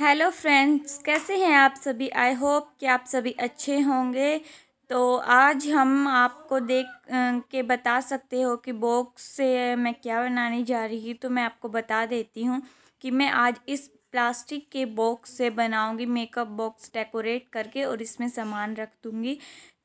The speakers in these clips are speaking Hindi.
हेलो फ्रेंड्स कैसे हैं आप सभी आई होप कि आप सभी अच्छे होंगे तो आज हम आपको देख के बता सकते हो कि बॉक्स से मैं क्या बनाने जा रही हूँ तो मैं आपको बता देती हूँ कि मैं आज इस प्लास्टिक के बॉक्स से बनाऊंगी मेकअप बॉक्स डेकोरेट करके और इसमें सामान रख दूँगी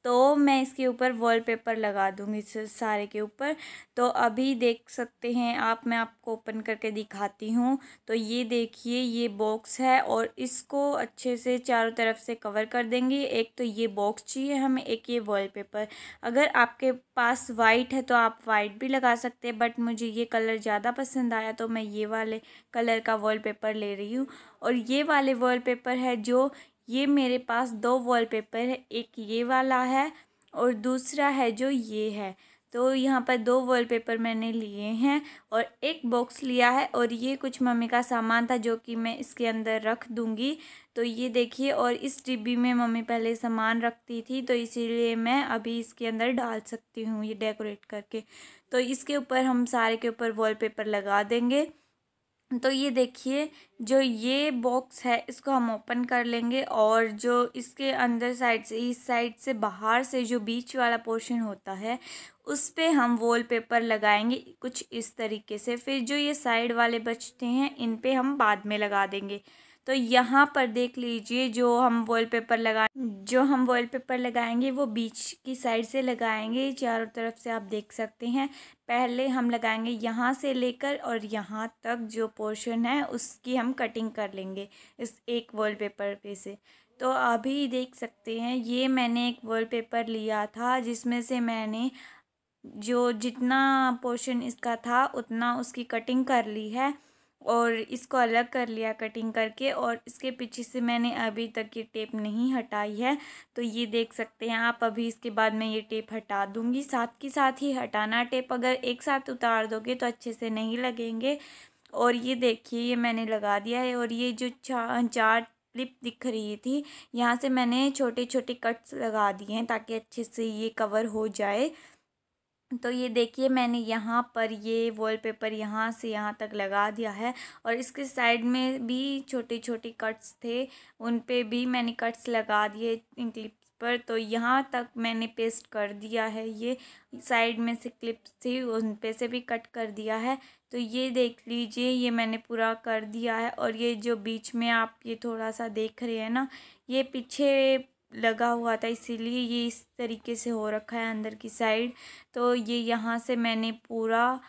तो मैं इसके ऊपर वॉलपेपर लगा दूँगी सारे के ऊपर तो अभी देख सकते हैं आप मैं आपको ओपन करके दिखाती हूँ तो ये देखिए ये बॉक्स है और इसको अच्छे से चारों तरफ से कवर कर देंगे एक तो ये बॉक्स चाहिए हमें एक ये वॉलपेपर अगर आपके पास वाइट है तो आप वाइट भी लगा सकते हैं बट मुझे ये कलर ज़्यादा पसंद आया तो मैं ये वाले कलर का वॉल ले रही हूँ और ये वाले वॉल है जो ये मेरे पास दो वॉलपेपर है एक ये वाला है और दूसरा है जो ये है तो यहाँ पर दो वॉलपेपर मैंने लिए हैं और एक बॉक्स लिया है और ये कुछ मम्मी का सामान था जो कि मैं इसके अंदर रख दूँगी तो ये देखिए और इस डिब्बी में मम्मी पहले सामान रखती थी तो इसीलिए मैं अभी इसके अंदर डाल सकती हूँ ये डेकोरेट करके तो इसके ऊपर हम सारे के ऊपर वॉलपेपर लगा देंगे तो ये देखिए जो ये बॉक्स है इसको हम ओपन कर लेंगे और जो इसके अंदर साइड से इस साइड से बाहर से जो बीच वाला पोर्शन होता है उस पर हम वॉलपेपर लगाएंगे कुछ इस तरीके से फिर जो ये साइड वाले बचते हैं इन पे हम बाद में लगा देंगे तो यहाँ पर देख लीजिए जो हम वॉलपेपर लगा जो हम वॉलपेपर लगाएंगे वो बीच की साइड से लगाएंगे चारों तरफ से आप देख सकते हैं पहले हम लगाएंगे यहाँ से लेकर और यहाँ तक जो पोर्शन है उसकी हम कटिंग कर लेंगे इस एक वॉलपेपर पे से तो अभी देख सकते हैं ये मैंने एक वॉलपेपर लिया था जिसमें से मैंने जो जितना पोर्शन इसका था उतना उसकी कटिंग कर ली है और इसको अलग कर लिया कटिंग करके और इसके पीछे से मैंने अभी तक ये टेप नहीं हटाई है तो ये देख सकते हैं आप अभी इसके बाद मैं ये टेप हटा दूँगी साथ के साथ ही हटाना टेप अगर एक साथ उतार दोगे तो अच्छे से नहीं लगेंगे और ये देखिए ये मैंने लगा दिया है और ये जो चा चार क्लिप दिख रही थी यहाँ से मैंने छोटे छोटे कट्स लगा दिए हैं ताकि अच्छे से ये कवर हो जाए तो ये देखिए मैंने यहाँ पर ये वॉलपेपर यहाँ से यहाँ तक लगा दिया है और इसके साइड में भी छोटे छोटे कट्स थे उन पे भी मैंने कट्स लगा दिए इन क्लिप्स पर तो यहाँ तक मैंने पेस्ट कर दिया है ये साइड में से क्लिप्स थी उन पे से भी कट कर दिया है तो ये देख लीजिए ये मैंने पूरा कर दिया है और ये जो बीच में आप ये थोड़ा सा देख रहे हैं ना ये पीछे लगा हुआ था इसीलिए ये इस तरीके से हो रखा है अंदर की साइड तो ये यहाँ से मैंने पूरा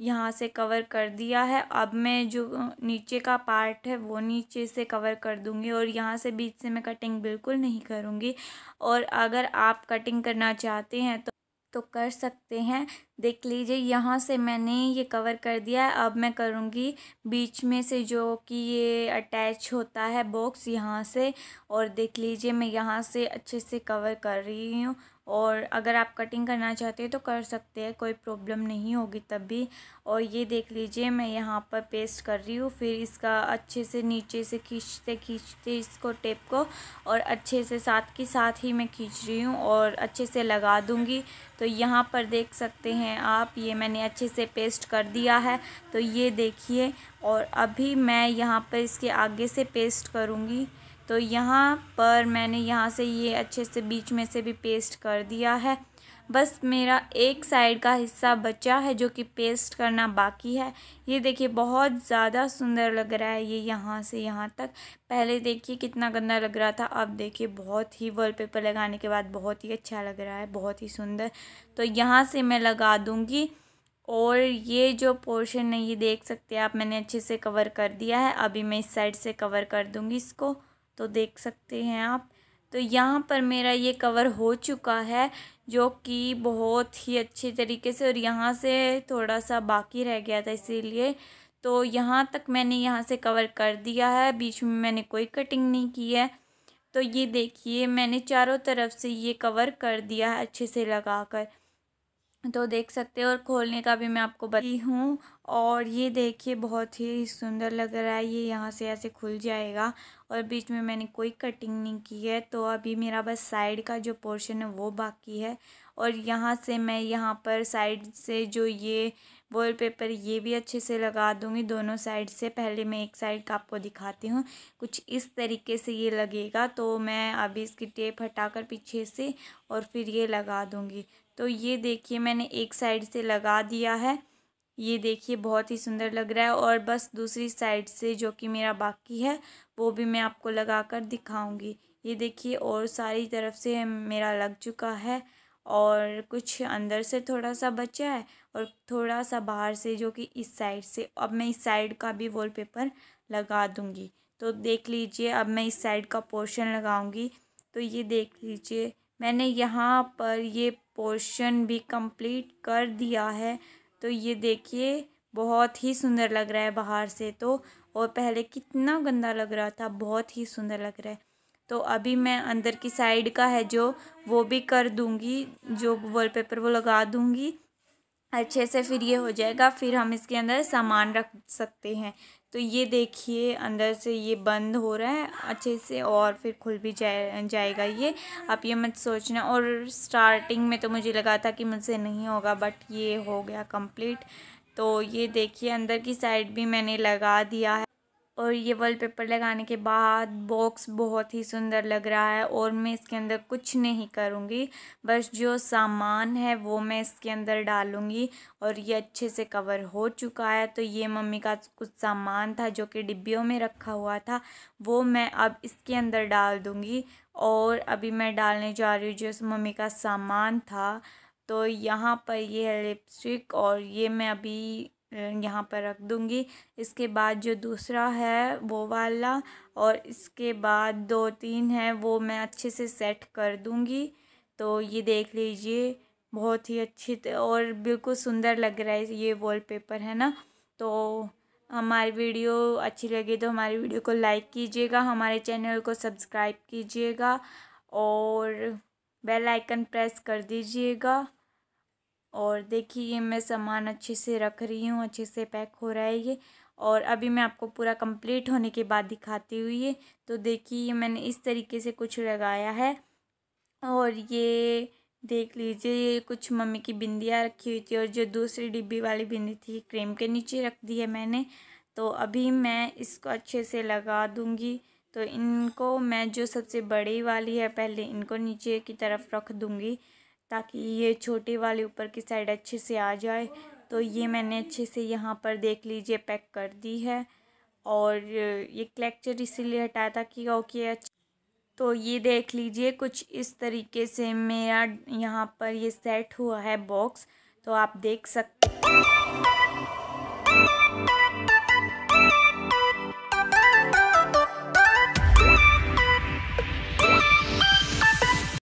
यहाँ से कवर कर दिया है अब मैं जो नीचे का पार्ट है वो नीचे से कवर कर दूँगी और यहाँ से बीच से मैं कटिंग बिल्कुल नहीं करूँगी और अगर आप कटिंग करना चाहते हैं तो तो कर सकते हैं देख लीजिए यहाँ से मैंने ये कवर कर दिया है अब मैं करूँगी बीच में से जो कि ये अटैच होता है बॉक्स यहाँ से और देख लीजिए मैं यहाँ से अच्छे से कवर कर रही हूँ और अगर आप कटिंग करना चाहते हैं तो कर सकते हैं कोई प्रॉब्लम नहीं होगी तब भी और ये देख लीजिए मैं यहाँ पर पेस्ट कर रही हूँ फिर इसका अच्छे से नीचे से खींचते खींचते इसको टेप को और अच्छे से साथ के साथ ही मैं खींच रही हूँ और अच्छे से लगा दूँगी तो यहाँ पर देख सकते हैं हैं आप ये मैंने अच्छे से पेस्ट कर दिया है तो ये देखिए और अभी मैं यहाँ पर इसके आगे से पेस्ट करूँगी तो यहाँ पर मैंने यहाँ से ये अच्छे से बीच में से भी पेस्ट कर दिया है बस मेरा एक साइड का हिस्सा बचा है जो कि पेस्ट करना बाकी है ये देखिए बहुत ज़्यादा सुंदर लग रहा है ये यहाँ से यहाँ तक पहले देखिए कितना गंदा लग रहा था अब देखिए बहुत ही वॉलपेपर लगाने के बाद बहुत ही अच्छा लग रहा है बहुत ही सुंदर तो यहाँ से मैं लगा दूँगी और ये जो पोर्शन है ये देख सकते हैं आप मैंने अच्छे से कवर कर दिया है अभी मैं इस साइड से कवर कर दूँगी इसको तो देख सकते हैं आप तो यहाँ पर मेरा ये कवर हो चुका है जो कि बहुत ही अच्छे तरीके से और यहाँ से थोड़ा सा बाकी रह गया था इसीलिए तो यहाँ तक मैंने यहाँ से कवर कर दिया है बीच में मैंने कोई कटिंग नहीं की है तो ये देखिए मैंने चारों तरफ से ये कवर कर दिया है अच्छे से लगा कर तो देख सकते हो और खोलने का भी मैं आपको बताती हूँ और ये देखिए बहुत ही सुंदर लग रहा है ये यहाँ से ऐसे खुल जाएगा और बीच में मैंने कोई कटिंग नहीं की है तो अभी मेरा बस साइड का जो पोर्शन है वो बाकी है और यहाँ से मैं यहाँ पर साइड से जो ये वॉलपेपर ये भी अच्छे से लगा दूँगी दोनों साइड से पहले मैं एक साइड का आपको दिखाती हूँ कुछ इस तरीके से ये लगेगा तो मैं अभी इसकी टेप कर पीछे से और फिर ये लगा दूँगी तो ये देखिए मैंने एक साइड से लगा दिया है ये देखिए बहुत ही सुंदर लग रहा है और बस दूसरी साइड से जो कि मेरा बाकी है वो भी मैं आपको लगा कर दिखाऊँगी ये देखिए और सारी तरफ से मेरा लग चुका है और कुछ अंदर से थोड़ा सा बचा है और थोड़ा सा बाहर से जो कि इस साइड से अब मैं इस साइड का भी पेपर लगा दूँगी तो देख लीजिए अब मैं इस साइड का पोर्शन लगाऊँगी तो ये देख लीजिए मैंने यहाँ पर ये पोर्शन भी कंप्लीट कर दिया है तो ये देखिए बहुत ही सुंदर लग रहा है बाहर से तो और पहले कितना गंदा लग रहा था बहुत ही सुंदर लग रहा है तो अभी मैं अंदर की साइड का है जो वो भी कर दूंगी जो वॉलपेपर वो लगा दूँगी अच्छे से फिर ये हो जाएगा फिर हम इसके अंदर सामान रख सकते हैं तो ये देखिए अंदर से ये बंद हो रहा है अच्छे से और फिर खुल भी जाए जाएगा ये आप ये मत सोचना और स्टार्टिंग में तो मुझे लगा था कि मुझसे नहीं होगा बट ये हो गया कंप्लीट तो ये देखिए अंदर की साइड भी मैंने लगा दिया है और ये वॉलपेपर लगाने के बाद बॉक्स बहुत ही सुंदर लग रहा है और मैं इसके अंदर कुछ नहीं करूँगी बस जो सामान है वो मैं इसके अंदर डालूँगी और ये अच्छे से कवर हो चुका है तो ये मम्मी का कुछ सामान था जो कि डिब्बियों में रखा हुआ था वो मैं अब इसके अंदर डाल दूँगी और अभी मैं डालने जा रही हूँ जो मम्मी का सामान था तो यहाँ पर ये है लिपस्टिक और ये मैं अभी यहाँ पर रख दूँगी इसके बाद जो दूसरा है वो वाला और इसके बाद दो तीन है वो मैं अच्छे से सेट कर दूँगी तो ये देख लीजिए बहुत ही अच्छी और बिल्कुल सुंदर लग रहा है ये वॉलपेपर है ना तो हमारी वीडियो अच्छी लगी तो हमारी वीडियो को लाइक कीजिएगा हमारे चैनल को सब्सक्राइब कीजिएगा और बेल आइकन प्रेस कर दीजिएगा और देखिए ये मैं सामान अच्छे से रख रही हूँ अच्छे से पैक हो रहा है ये और अभी मैं आपको पूरा कंप्लीट होने के बाद दिखाती हुई ये तो देखिए ये मैंने इस तरीके से कुछ लगाया है और ये देख लीजिए ये कुछ मम्मी की बिंदियाँ रखी हुई थी और जो दूसरी डिब्बी वाली बिंदी थी क्रीम के नीचे रख दी है मैंने तो अभी मैं इसको अच्छे से लगा दूँगी तो इनको मैं जो सबसे बड़ी वाली है पहले इनको नीचे की तरफ रख दूँगी ताकि ये छोटे वाले ऊपर की साइड अच्छे से आ जाए तो ये मैंने अच्छे से यहाँ पर देख लीजिए पैक कर दी है और ये क्लेक्चर इसीलिए हटाया था कि ओके अच्छा तो ये देख लीजिए कुछ इस तरीके से मेरा यहाँ पर ये सेट हुआ है बॉक्स तो आप देख सकते